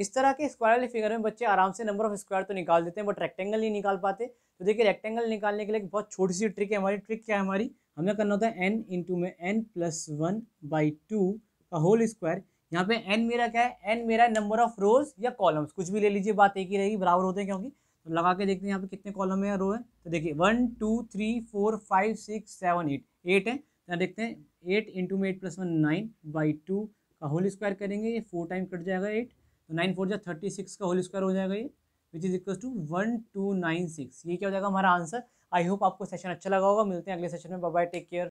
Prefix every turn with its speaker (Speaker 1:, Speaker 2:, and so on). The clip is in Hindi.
Speaker 1: इस तरह के स्क्वायर वाले फिगर में बच्चे आराम से नंबर ऑफ स्क्वायर तो निकाल देते हैं बट रेक्टेंगल नहीं निकाल पाते तो देखिए रेक्टेंगल निकालने के लिए एक बहुत छोटी सी ट्रिक है हमारी ट्रिक क्या है हमारी हमें करना होता है एन इंटू में n plus one by two का होल स्क्वायर यहाँ पे एन मेरा क्या है एन मेरा नंबर ऑफ रोज या कॉलम्स कुछ भी ले लीजिए बात एक ही रहेगी बराबर होते हैं क्योंकि तो लगा के देखते हैं यहाँ पे कितने कॉलम है रो है तो देखिए one two three four five six seven eight eight है यहाँ देखते हैं एट इंटू में eight plus one nine by two का होल स्क्वायर करेंगे ये फोर टाइम कट जाएगा एट तो नाइन फोर जो थर्टी सिक्स का होल स्क्वायर हो जाएगा ये which is equal to one two nine six ये क्या हो जाएगा हमारा आंसर आई होप आपको सेशन अच्छा लगा होगा मिलते हैं अगले सेशन में बाय टेक केयर